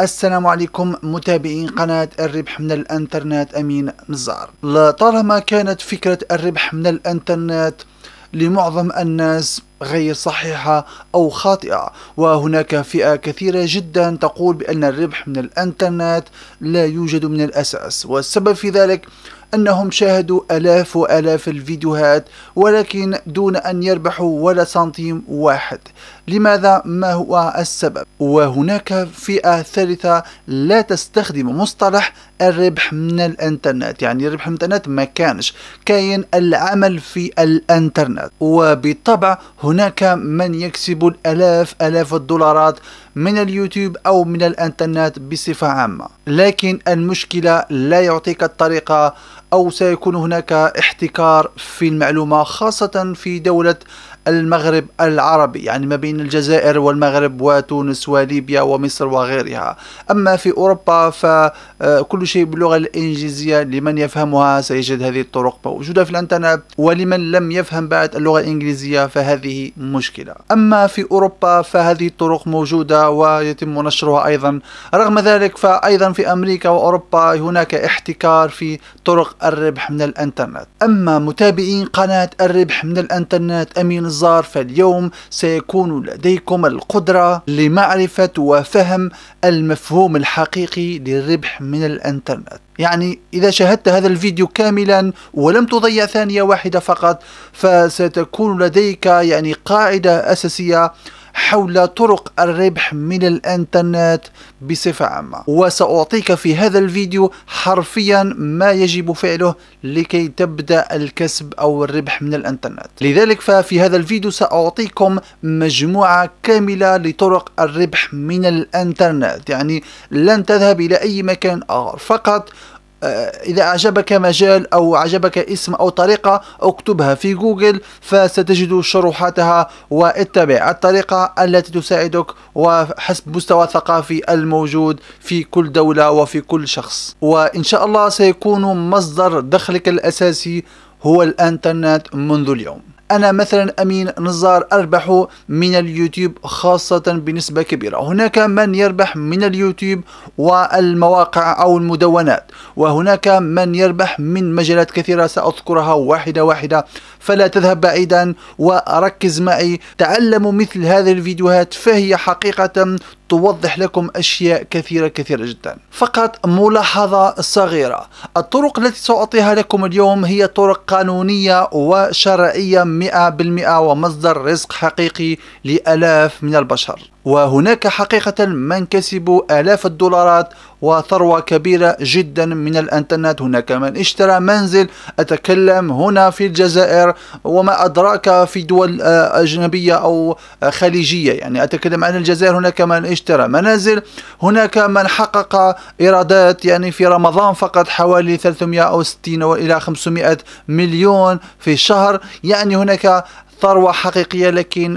السلام عليكم متابعين قناة الربح من الانترنت امين مزار لطالما كانت فكرة الربح من الانترنت لمعظم الناس غير صحيحة أو خاطئة وهناك فئة كثيرة جدا تقول بأن الربح من الانترنت لا يوجد من الأساس والسبب في ذلك أنهم شاهدوا آلاف وآلاف الفيديوهات ولكن دون أن يربحوا ولا سنتيم واحد لماذا ما هو السبب وهناك فئة ثالثة لا تستخدم مصطلح الربح من الانترنت يعني الربح من الانترنت ما كانش كاين العمل في الانترنت وبالطبع هناك من يكسب الالاف الاف الدولارات من اليوتيوب او من الانترنت بصفة عامة لكن المشكلة لا يعطيك الطريقة أو سيكون هناك احتكار في المعلومة خاصة في دولة المغرب العربي يعني ما بين الجزائر والمغرب وتونس وليبيا ومصر وغيرها أما في أوروبا فكل شيء باللغة الإنجليزية لمن يفهمها سيجد هذه الطرق موجودة في الإنترنت ولمن لم يفهم بعد اللغة الإنجليزية فهذه مشكلة أما في أوروبا فهذه الطرق موجودة ويتم نشرها أيضا رغم ذلك فأيضا في أمريكا وأوروبا هناك احتكار في طرق الربح من الإنترنت أما متابعين قناة الربح من الإنترنت أمين الزار فاليوم سيكون لديكم القدرة لمعرفة وفهم المفهوم الحقيقي للربح من الانترنت يعني إذا شاهدت هذا الفيديو كاملا ولم تضيع ثانية واحدة فقط فستكون لديك يعني قاعدة أساسية حول طرق الربح من الانترنت بصفة عامة وسأعطيك في هذا الفيديو حرفيا ما يجب فعله لكي تبدأ الكسب أو الربح من الانترنت لذلك ففي هذا الفيديو سأعطيكم مجموعة كاملة لطرق الربح من الانترنت يعني لن تذهب إلى أي مكان آخر فقط آه، إذا أعجبك مجال أو أعجبك اسم أو طريقة اكتبها في جوجل فستجد شروحاتها واتبع الطريقة التي تساعدك وحسب مستوى الثقافي الموجود في كل دولة وفي كل شخص وإن شاء الله سيكون مصدر دخلك الأساسي هو الانترنت منذ اليوم أنا مثلا أمين نزار أربح من اليوتيوب خاصة بنسبة كبيرة هناك من يربح من اليوتيوب والمواقع أو المدونات وهناك من يربح من مجالات كثيرة سأذكرها واحدة واحدة فلا تذهب بعيدا وركز معي تعلموا مثل هذه الفيديوهات فهي حقيقة توضح لكم أشياء كثيرة كثيرة جدا فقط ملاحظة صغيرة الطرق التي سأعطيها لكم اليوم هي طرق قانونية وشرعية 100% ومصدر رزق حقيقي لألاف من البشر وهناك حقيقة من كسبوا آلاف الدولارات وثروة كبيرة جدا من الانترنت هناك من اشترى منزل اتكلم هنا في الجزائر وما ادراك في دول آه، اجنبية او خليجية يعني اتكلم عن الجزائر هناك من اشترى منازل هناك من حقق ايرادات يعني في رمضان فقط حوالي 360 والى 500 مليون في الشهر يعني هناك ثروة حقيقية لكن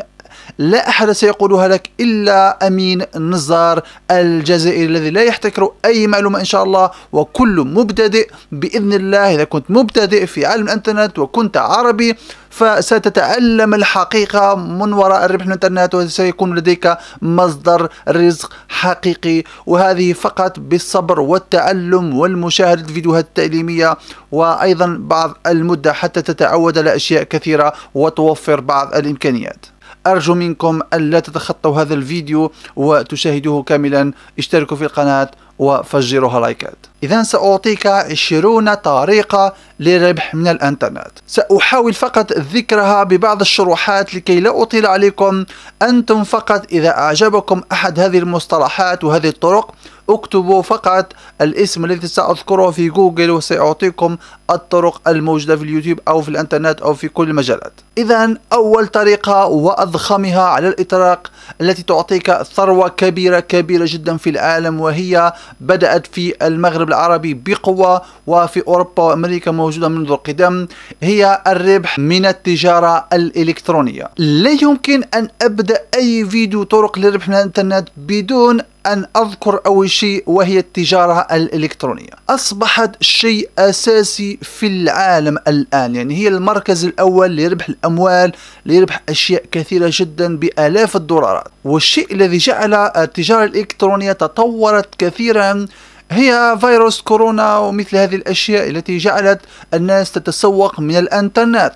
لا أحد سيقولها لك إلا أمين نزار الجزائري الذي لا يحتكر أي معلومة إن شاء الله وكل مبتدئ بإذن الله إذا كنت مبتدئ في علم الإنترنت وكنت عربي فستتعلم الحقيقة من وراء الربح من الإنترنت وسيكون لديك مصدر رزق حقيقي وهذه فقط بالصبر والتعلم والمشاهدة الفيديوهات التعليمية وأيضا بعض المدة حتى تتعود على أشياء كثيرة وتوفر بعض الإمكانيات أرجو منكم ألا تتخطوا هذا الفيديو وتشاهدوه كاملا اشتركوا في القناة وفجرها لايكات إذا سأعطيك 20 طريقة للربح من الإنترنت سأحاول فقط ذكرها ببعض الشروحات لكي لا أطيل عليكم أنتم فقط إذا أعجبكم أحد هذه المصطلحات وهذه الطرق اكتبوا فقط الاسم الذي سأذكره في جوجل وسيعطيكم الطرق الموجودة في اليوتيوب أو في الإنترنت أو في كل المجالات إذا أول طريقة وأضخمها على الإطلاق التي تعطيك ثروة كبيرة كبيرة جدا في العالم وهي بدأت في المغرب العربي بقوة وفي أوروبا وأمريكا موجودة منذ القدم هي الربح من التجارة الإلكترونية لا يمكن أن أبدأ أي فيديو طرق للربح من الإنترنت بدون أن أذكر أول شيء وهي التجارة الإلكترونية أصبحت شيء أساسي في العالم الآن يعني هي المركز الأول لربح الأموال لربح أشياء كثيرة جدا بآلاف الدولارات والشيء الذي جعل التجارة الإلكترونية تطورت كثيرا هي فيروس كورونا ومثل هذه الأشياء التي جعلت الناس تتسوق من الإنترنت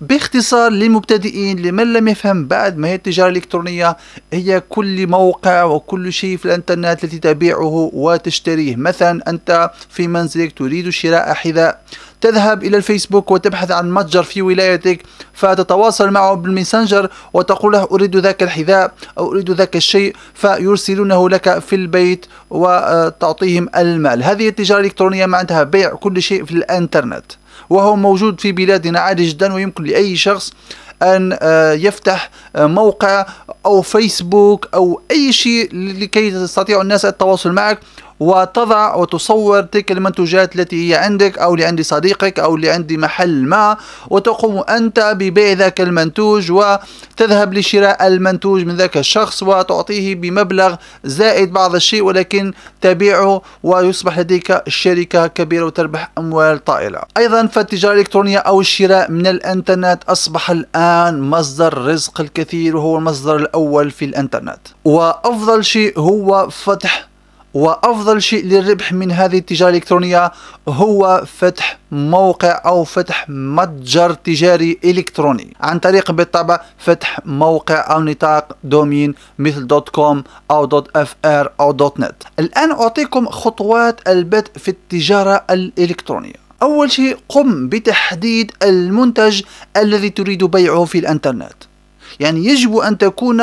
باختصار للمبتدئين لمن لم يفهم بعد ما هي التجارة الإلكترونية هي كل موقع وكل شيء في الإنترنت التي تبيعه وتشتريه مثلا أنت في منزلك تريد شراء حذاء تذهب إلى الفيسبوك وتبحث عن متجر في ولايتك فتتواصل معه بالميسنجر وتقول له أريد ذاك الحذاء أو أريد ذاك الشيء فيرسلونه لك في البيت وتعطيهم المال هذه التجارة الإلكترونية معناتها بيع كل شيء في الإنترنت وهو موجود في بلادنا عادي جدا ويمكن لأي شخص أن آه، يفتح آه، موقع أو فيسبوك أو أي شيء لكي تستطيع الناس التواصل معك وتضع وتصور تلك المنتوجات التي هي عندك أو لعند صديقك أو لعند محل ما وتقوم أنت ببيع ذاك المنتوج وتذهب لشراء المنتوج من ذاك الشخص وتعطيه بمبلغ زائد بعض الشيء ولكن تبيعه ويصبح لديك شركة كبيرة وتربح أموال طائلة أيضا فالتجارة الإلكترونية أو الشراء من الإنترنت أصبح الآن مصدر رزق الكثير وهو المصدر الأول في الإنترنت وأفضل شيء هو فتح وافضل شيء للربح من هذه التجاره الالكترونيه هو فتح موقع او فتح متجر تجاري الكتروني عن طريق بالطبع فتح موقع او نطاق دومين مثل دوت كوم او دوت اف ار او دوت نت الان اعطيكم خطوات البدء في التجاره الالكترونيه أول شيء قم بتحديد المنتج الذي تريد بيعه في الإنترنت يعني يجب أن تكون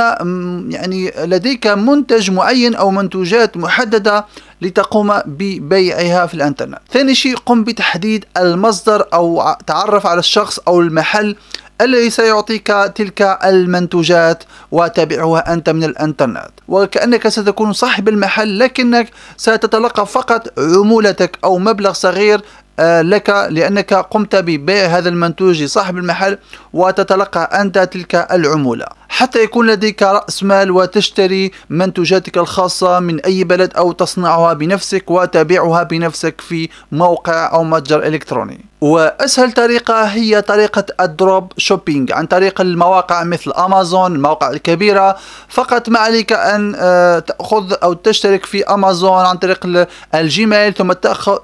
يعني لديك منتج معين أو منتوجات محددة لتقوم ببيعها في الانترنت ثاني شيء قم بتحديد المصدر او تعرف على الشخص او المحل الذي سيعطيك تلك المنتوجات وتابعها انت من الانترنت وكانك ستكون صاحب المحل لكنك ستتلقى فقط عمولتك او مبلغ صغير آه، لك لأنك قمت ببيع هذا المنتوج لصاحب المحل وتتلقى أنت تلك العمولة حتى يكون لديك رأس مال وتشتري منتجاتك الخاصة من أي بلد أو تصنعها بنفسك وتبيعها بنفسك في موقع أو متجر إلكتروني وأسهل طريقة هي طريقة الدروب شوبينج عن طريق المواقع مثل أمازون المواقع الكبيرة فقط ما عليك أن آه، تأخذ أو تشترك في أمازون عن طريق الجيميل ثم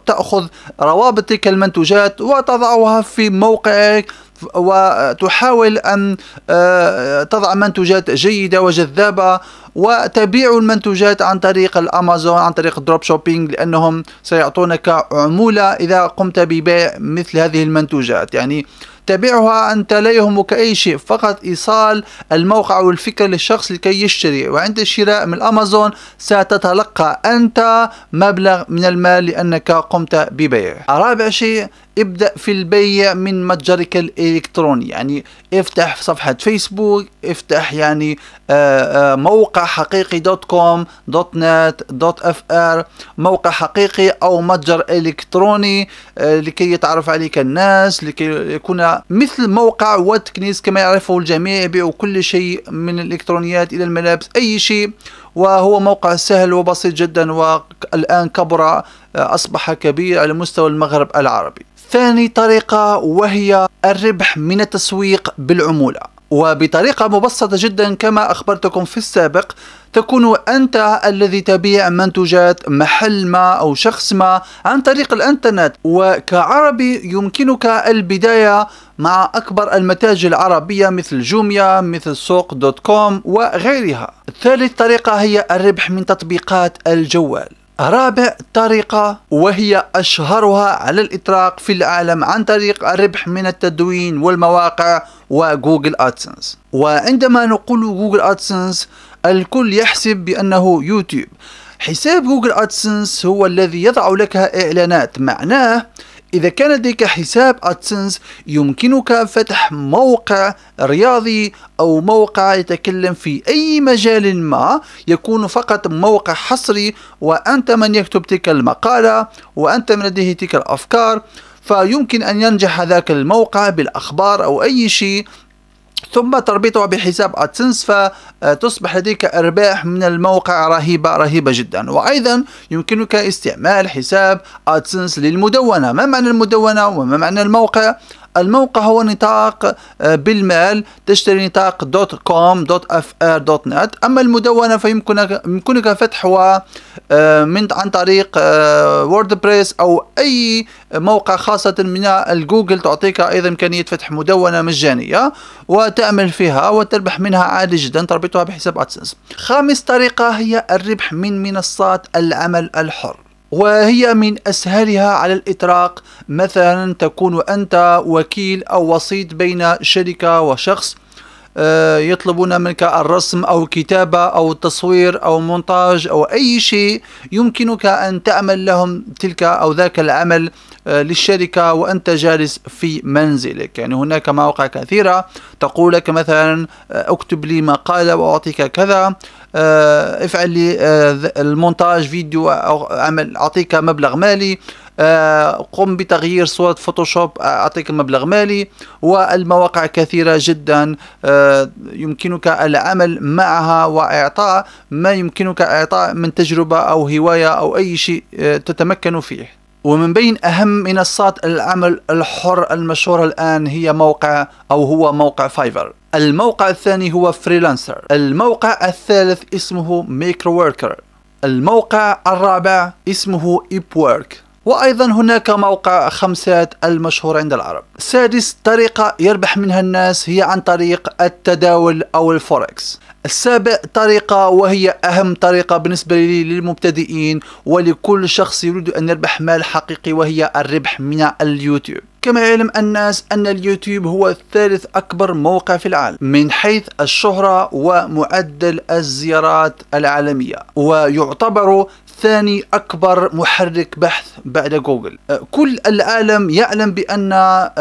تأخذ روابط تلك المنتوجات وتضعها في موقعك وتحاول أن آه، تضع منتوجات جيدة وجذابة وتبيع المنتوجات عن طريق الامازون عن طريق الدروب شوبينج لانهم سيعطونك عموله اذا قمت ببيع مثل هذه المنتوجات يعني تبيعها انت لا يهمك اي شيء فقط ايصال الموقع والفكره للشخص لكي يشتري وعند الشراء من الامازون ستتلقى انت مبلغ من المال لانك قمت ببيع رابع شيء ابدأ في البيع من متجرك الإلكتروني يعني افتح صفحة فيسبوك افتح يعني آآ آه، آآ آه، موقع حقيقي دوت كوم دوت نت دوت اف ار موقع حقيقي أو متجر إلكتروني آه، لكي يتعرف عليك الناس لكي يكون مثل موقع واتكنيس كما يعرفه الجميع يبيع كل شيء من الإلكترونيات إلى الملابس أي شيء وهو موقع سهل وبسيط جدا والآن كبر أصبح كبير على مستوى المغرب العربي ثاني طريقة وهي الربح من التسويق بالعمولة وبطريقة مبسطة جدا كما أخبرتكم في السابق تكون أنت الذي تبيع منتجات محل ما أو شخص ما عن طريق الإنترنت وكعربي يمكنك البداية مع أكبر المتاجر العربية مثل جوميا مثل سوق دوت كوم وغيرها ثالث طريقة هي الربح من تطبيقات الجوال رابع طريقة وهي أشهرها على الإطلاق في العالم عن طريق الربح من التدوين والمواقع وجوجل أدسنس وعندما نقول جوجل أدسنس الكل يحسب بأنه يوتيوب حساب جوجل أدسنس هو الذي يضع لك إعلانات معناه إذا كان لديك حساب أدسنس يمكنك فتح موقع رياضي أو موقع يتكلم في أي مجال ما يكون فقط موقع حصري وأنت من يكتب تلك المقالة وأنت من لديه تلك الأفكار فيمكن أن ينجح هذاك الموقع بالأخبار أو أي شيء ثم تربطها بحساب ادسنس فتصبح لديك ارباح من الموقع رهيبه رهيبه جدا وايضا يمكنك استعمال حساب ادسنس للمدونه ما معنى المدونه وما معنى الموقع الموقع هو نطاق آه، بالمال تشتري نطاق دوت كوم دوت اف ار دوت نت اما المدونه فيمكنك يمكنك فتحها آه، من عن طريق آه، ووردبريس او اي موقع خاصه من الجوجل تعطيك ايضا امكانيه فتح مدونه مجانيه وتعمل فيها وتربح منها عادي جدا تربطها بحساب ادسنس خامس طريقه هي الربح من منصات العمل الحر وهي من أسهلها على الإطراق مثلا تكون أنت وكيل أو وسيط بين شركة وشخص آه، يطلبون منك الرسم أو كتابة أو التصوير أو مونتاج أو أي شيء يمكنك أن تعمل لهم تلك أو ذاك العمل آه، للشركة وأنت جالس في منزلك يعني هناك مواقع كثيرة تقول لك مثلا آه، اكتب لي مقالة وأعطيك كذا آه، افعل لي آه، المونتاج فيديو او اعمل اعطيك مبلغ مالي آه، قم بتغيير صورة فوتوشوب أعطيك مبلغ مالي والمواقع كثيرة جدا يمكنك العمل معها وإعطاء ما يمكنك إعطاء من تجربة أو هواية أو أي شيء تتمكن فيه ومن بين أهم منصات العمل الحر المشهورة الآن هي موقع أو هو موقع فايفر الموقع الثاني هو فريلانسر الموقع الثالث اسمه ميكرو وركر الموقع الرابع اسمه إيب وورك وأيضا هناك موقع خمسات المشهور عند العرب سادس طريقة يربح منها الناس هي عن طريق التداول أو الفوركس السابع طريقة وهي أهم طريقة بالنسبة لي للمبتدئين ولكل شخص يريد أن يربح مال حقيقي وهي الربح من اليوتيوب كما يعلم الناس أن اليوتيوب هو ثالث أكبر موقع في العالم من حيث الشهرة ومعدل الزيارات العالمية ويعتبر ثاني أكبر محرك بحث بعد جوجل أه، كل العالم يعلم بأن أه،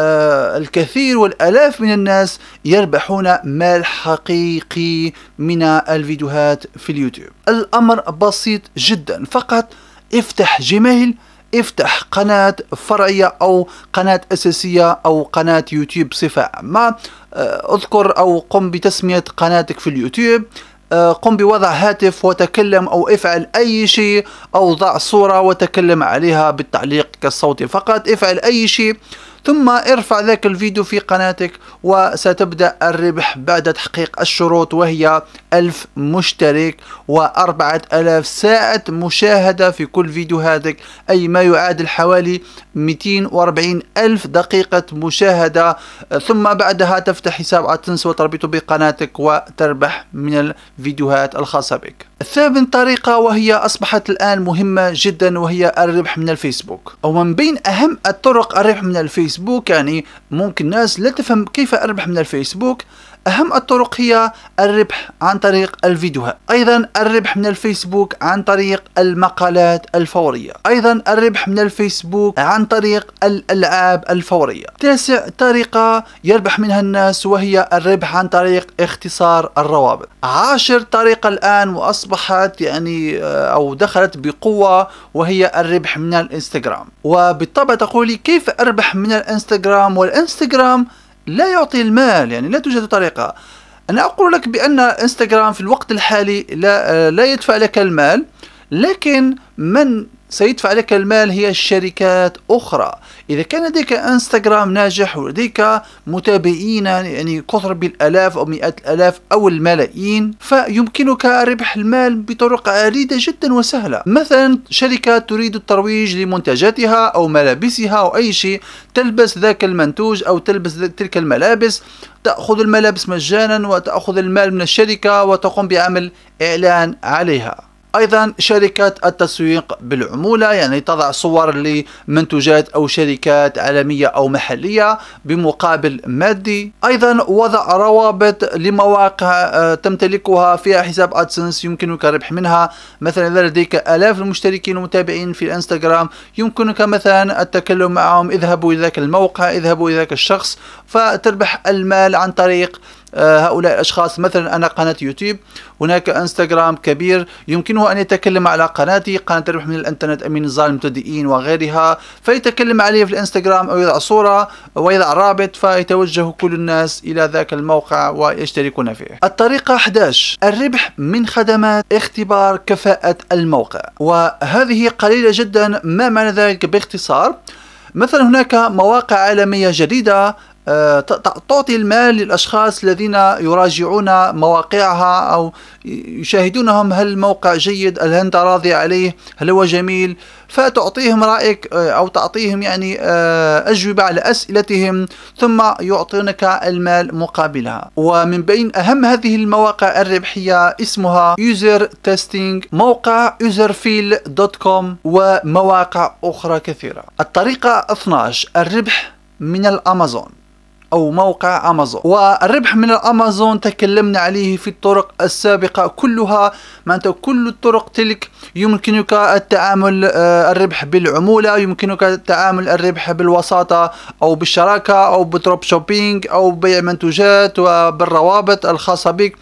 الكثير والألاف من الناس يربحون مال حقيقي من الفيديوهات في اليوتيوب الأمر بسيط جدا فقط افتح جيميل افتح قناة فرعية أو قناة أساسية أو قناة يوتيوب بصفة عامة أه، اذكر أو قم بتسمية قناتك في اليوتيوب آه، قم بوضع هاتف وتكلم أو افعل أي شيء أو ضع صورة وتكلم عليها بالتعليق كالصوتي فقط افعل أي شيء ثم ارفع ذاك الفيديو في قناتك وستبدأ الربح بعد تحقيق الشروط وهي ألف مشترك وأربعة ألاف ساعة مشاهدة في كل فيديو هذاك أي ما يعادل حوالي 240 ألف دقيقة مشاهدة ثم بعدها تفتح حساب أتنس وتربطه بقناتك وتربح من الفيديوهات الخاصة بك ثامن طريقة وهي أصبحت الآن مهمة جدا وهي الربح من الفيسبوك ومن بين أهم الطرق الربح من الفيسبوك يعني ممكن الناس لا تفهم كيف أربح من الفيسبوك أهم الطرق هي الربح عن طريق الفيديوهات أيضا الربح من الفيسبوك عن طريق المقالات الفورية أيضا الربح من الفيسبوك عن طريق الألعاب الفورية تاسع طريقة يربح منها الناس وهي الربح عن طريق اختصار الروابط عاشر طريقة الآن وأصبحت يعني آه، أو دخلت بقوة وهي الربح من الانستغرام وبالطبع تقولي كيف أربح من الانستغرام والانستغرام لا يعطي المال يعني لا توجد طريقة أنا أقول لك بأن إنستغرام في الوقت الحالي لا, آه، لا يدفع لك المال لكن من سيدفع لك المال هي الشركات أخرى إذا كان لديك انستغرام ناجح ولديك متابعين يعني كثر بالألاف أو مئات الألاف أو الملايين فيمكنك ربح المال بطرق عديدة جدا وسهلة مثلا شركة تريد الترويج لمنتجاتها أو ملابسها أو أي شيء تلبس ذاك المنتوج أو تلبس تلك الملابس تأخذ الملابس مجانا وتأخذ المال من الشركة وتقوم بعمل إعلان عليها ايضا شركات التسويق بالعموله يعني تضع صور لمنتجات او شركات عالميه او محليه بمقابل مادي ايضا وضع روابط لمواقع آه، تمتلكها فيها حساب ادسنس يمكنك الربح منها مثلا اذا لديك الاف المشتركين المتابعين في الانستغرام يمكنك مثلا التكلم معهم اذهبوا الى ذاك الموقع اذهبوا الى ذاك الشخص فتربح المال عن طريق آه، هؤلاء الأشخاص مثلا أنا قناة يوتيوب هناك انستغرام كبير يمكنه أن يتكلم على قناتي قناة ربح من الإنترنت أمين الظالم المبتدئين وغيرها فيتكلم عليه في الانستغرام أو يضع صورة ويضع رابط فيتوجه كل الناس إلى ذاك الموقع ويشتركون فيه الطريقة 11 الربح من خدمات اختبار كفاءة الموقع وهذه قليلة جدا ما معنى ذلك باختصار مثلا هناك مواقع عالمية جديدة آه، تعطي المال للأشخاص الذين يراجعون مواقعها أو يشاهدونهم هل الموقع جيد هل أنت راضي عليه هل هو جميل فتعطيهم رأيك آه، أو تعطيهم يعني آه، أجوبة على أسئلتهم ثم يعطونك المال مقابلها ومن بين أهم هذه المواقع الربحية اسمها user testing موقع userfeel.com ومواقع أخرى كثيرة الطريقة 12 الربح من الأمازون أو موقع أمازون والربح من الأمازون تكلمنا عليه في الطرق السابقة كلها معناتها كل الطرق تلك يمكنك التعامل آه، الربح بالعمولة يمكنك التعامل الربح بالوساطة أو بالشراكة أو بدروب شوبينج أو بيع منتوجات وبالروابط الخاصة بك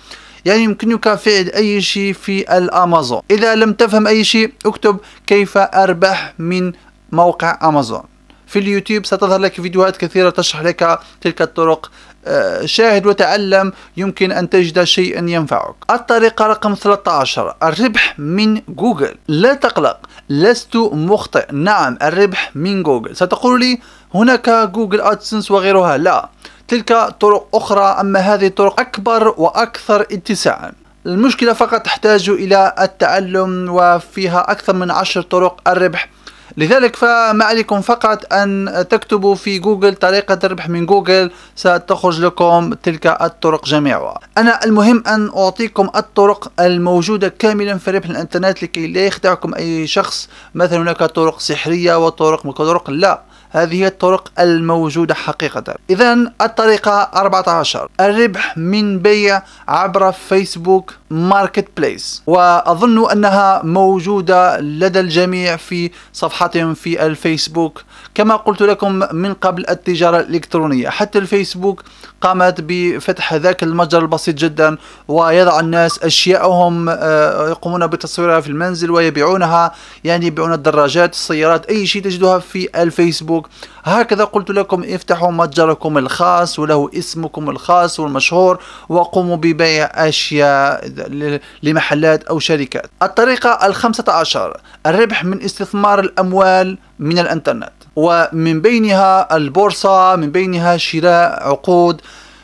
يعني يمكنك فعل أي شيء في الأمازون إذا لم تفهم أي شيء اكتب كيف أربح من موقع أمازون في اليوتيوب ستظهر لك فيديوهات كثيرة تشرح لك تلك الطرق آه، شاهد وتعلم يمكن أن تجد شيئا ينفعك الطريقة رقم 13 الربح من جوجل لا تقلق لست مخطئ نعم الربح من جوجل ستقول لي هناك جوجل أدسنس وغيرها لا تلك طرق أخرى أما هذه طرق أكبر وأكثر اتساعا المشكلة فقط تحتاج إلى التعلم وفيها أكثر من عشر طرق الربح لذلك فما عليكم فقط أن تكتبوا في جوجل طريقة الربح من جوجل ستخرج لكم تلك الطرق جميعها أنا المهم أن أعطيكم الطرق الموجودة كاملا في ربح الإنترنت لكي لا يخدعكم أي شخص مثلا هناك طرق سحرية وطرق مكدرق لا هذه هي الطرق الموجودة حقيقة إذا الطريقة 14 الربح من بيع عبر فيسبوك ماركت بليس وأظن أنها موجودة لدى الجميع في صفحتهم في الفيسبوك كما قلت لكم من قبل التجارة الإلكترونية حتى الفيسبوك قامت بفتح ذاك المتجر البسيط جدا ويضع الناس أشياءهم آه، يقومون بتصويرها في المنزل ويبيعونها يعني يبيعون الدراجات السيارات أي شيء تجدها في الفيسبوك فيسبوك هكذا قلت لكم افتحوا متجركم الخاص وله اسمكم الخاص والمشهور وقوموا ببيع أشياء لمحلات أو شركات الطريقة الخمسة عشر الربح من استثمار الأموال من الانترنت ومن بينها البورصة من بينها شراء عقود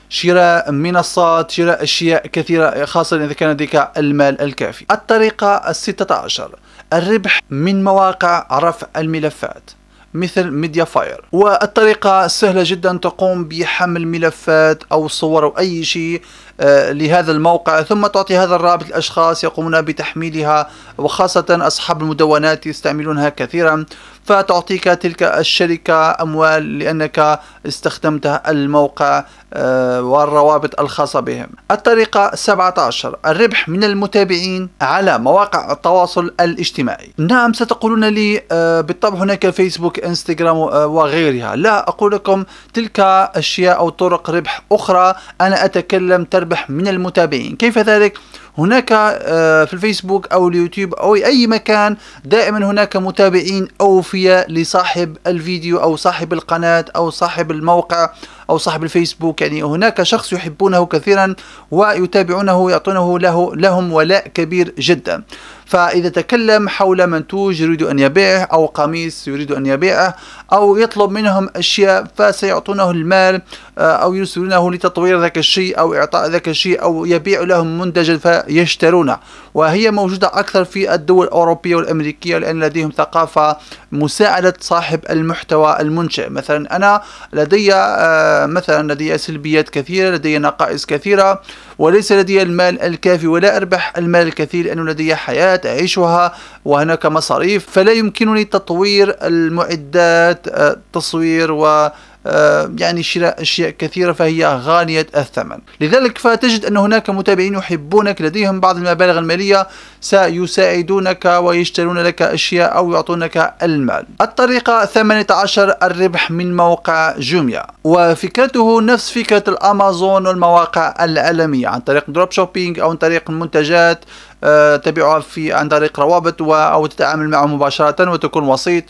شراء منصات شراء أشياء كثيرة خاصة إذا كان لديك المال الكافي الطريقة الستة عشر الربح من مواقع رفع الملفات مثل ميديا فاير والطريقة سهلة جدا تقوم بحمل ملفات أو صور أو أي شيء آه، لهذا الموقع ثم تعطي هذا الرابط الأشخاص يقومون بتحميلها وخاصة أصحاب المدونات يستعملونها كثيرا فتعطيك تلك الشركة أموال لأنك استخدمت الموقع آه، والروابط الخاصة بهم الطريقة 17 الربح من المتابعين على مواقع التواصل الاجتماعي نعم ستقولون لي آه، بالطبع هناك فيسبوك انستغرام آه، وغيرها لا أقول لكم تلك أشياء أو طرق ربح أخرى أنا أتكلم تربح من المتابعين كيف ذلك؟ هناك آه، في الفيسبوك أو اليوتيوب أو أي مكان دائما هناك متابعين أوفياء لصاحب الفيديو أو صاحب القناة أو صاحب الموقع أو صاحب الفيسبوك يعني هناك شخص يحبونه كثيرا ويتابعونه ويعطونه له لهم ولاء كبير جدا فإذا تكلم حول منتوج يريد أن يبيعه أو قميص يريد أن يبيعه أو يطلب منهم أشياء فسيعطونه المال آه، أو يرسلونه لتطوير ذاك الشيء أو إعطاء ذاك الشيء أو يبيع لهم منتجا فيشترونه وهي موجودة أكثر في الدول الأوروبية والأمريكية لأن لديهم ثقافة مساعدة صاحب المحتوى المنشئ مثلا أنا لدي آه، مثلا لدي سلبيات كثيرة لدي نقائص كثيرة وليس لدي المال الكافي ولا أربح المال الكثير لأنه لدي حياة أعيشها وهناك مصاريف فلا يمكنني تطوير المعدات التصوير آه، و آه، يعني شراء أشياء كثيرة فهي غالية الثمن لذلك فتجد أن هناك متابعين يحبونك لديهم بعض المبالغ المالية سيساعدونك ويشترون لك أشياء أو يعطونك المال الطريقة 18 الربح من موقع جوميا وفكرته نفس فكرة الأمازون والمواقع العالمية عن طريق دروب شوبينج أو عن طريق منتجات آه، تبيعها في عن طريق روابط أو تتعامل معه مباشرة وتكون وسيط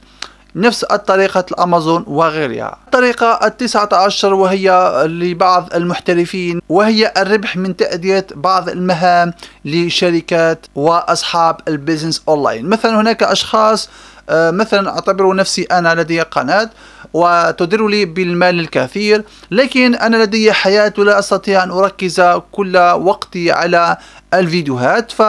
نفس الطريقة الأمازون وغيرها الطريقة التسعة عشر وهي لبعض المحترفين وهي الربح من تأدية بعض المهام لشركات وأصحاب البيزنس أونلاين مثلا هناك أشخاص آه، مثلا أعتبر نفسي أنا لدي قناة وتدر لي بالمال الكثير لكن أنا لدي حياة ولا أستطيع أن أركز كل وقتي على الفيديوهات ف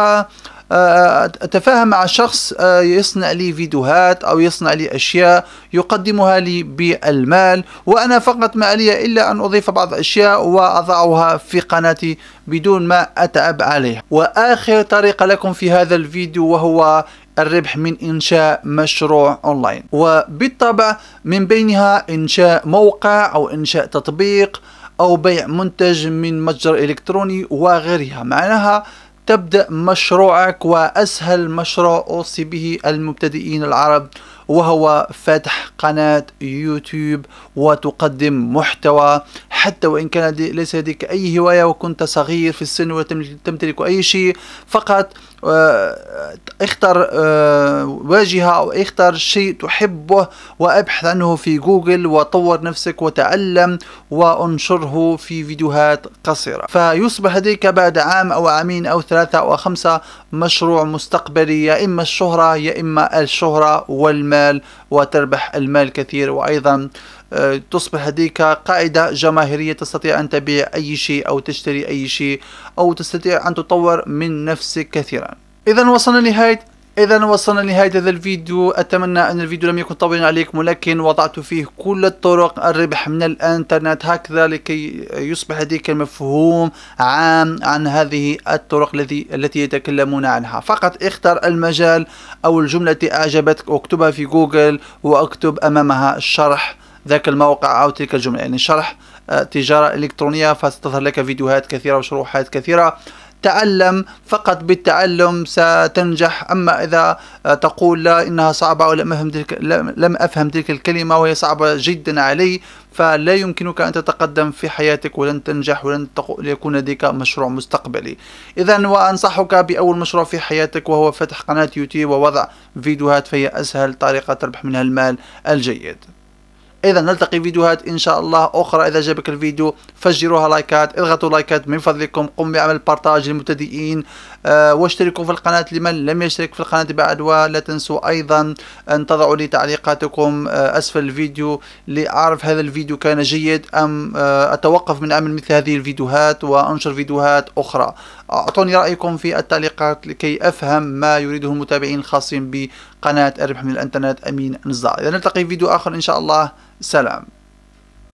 أتفاهم مع شخص آه، يصنع لي فيديوهات أو يصنع لي أشياء يقدمها لي بالمال وأنا فقط ما علي إلا أن أضيف بعض الأشياء وأضعها في قناتي بدون ما أتعب عليها وآخر طريقة لكم في هذا الفيديو وهو الربح من إنشاء مشروع أونلاين وبالطبع من بينها إنشاء موقع أو إنشاء تطبيق أو بيع منتج من متجر إلكتروني وغيرها معناها تبدأ مشروعك وأسهل مشروع أوصي به المبتدئين العرب وهو فتح قناة يوتيوب وتقدم محتوى حتى وإن كان ليس لديك أي هواية وكنت صغير في السن وتمتلك أي شيء فقط آه، اختر آه، واجهة أو اختر شيء تحبه وابحث عنه في جوجل وطور نفسك وتعلم وانشره في فيديوهات قصيرة فيصبح لديك بعد عام أو عامين أو ثلاثة أو خمسة مشروع مستقبلي يا إما الشهرة يا إما الشهرة والمال وتربح المال كثير وأيضا تصبح لديك قاعدة جماهيرية تستطيع أن تبيع أي شيء أو تشتري أي شيء أو تستطيع أن تطور من نفسك كثيرا إذا وصلنا لنهاية إذا وصلنا لنهاية هذا الفيديو أتمنى أن الفيديو لم يكن طويلا عليكم ولكن وضعت فيه كل الطرق الربح من الإنترنت هكذا لكي يصبح لديك مفهوم عام عن هذه الطرق الذي التي يتكلمون عنها فقط اختر المجال أو الجملة التي أعجبتك واكتبها في جوجل واكتب أمامها الشرح ذاك الموقع أو تلك الجملة يعني شرح آه، تجارة إلكترونية فستظهر لك فيديوهات كثيرة وشروحات كثيرة تعلم فقط بالتعلم ستنجح أما إذا آه، تقول لا إنها صعبة ولم أفهم تلك, لم أفهم تلك الكلمة وهي صعبة جدا علي فلا يمكنك أن تتقدم في حياتك ولن تنجح ولن يكون لديك مشروع مستقبلي إذا وأنصحك بأول مشروع في حياتك وهو فتح قناة يوتيوب ووضع فيديوهات فهي أسهل طريقة تربح منها المال الجيد اذا نلتقي فيديوهات ان شاء الله اخرى اذا جابك الفيديو فجروها لايكات اضغطوا لايكات من فضلكم قم بعمل بارتاج للمبتدئين آه، واشتركوا في القناة لمن لم يشترك في القناة بعد ولا تنسوا أيضا أن تضعوا لي تعليقاتكم آه، أسفل الفيديو لأعرف هذا الفيديو كان جيد أم آه، أتوقف من عمل مثل هذه الفيديوهات وأنشر فيديوهات أخرى أعطوني رأيكم في التعليقات لكي أفهم ما يريده المتابعين الخاصين بقناة الربح من الإنترنت أمين نزار إذا نلتقي في فيديو آخر إن شاء الله سلام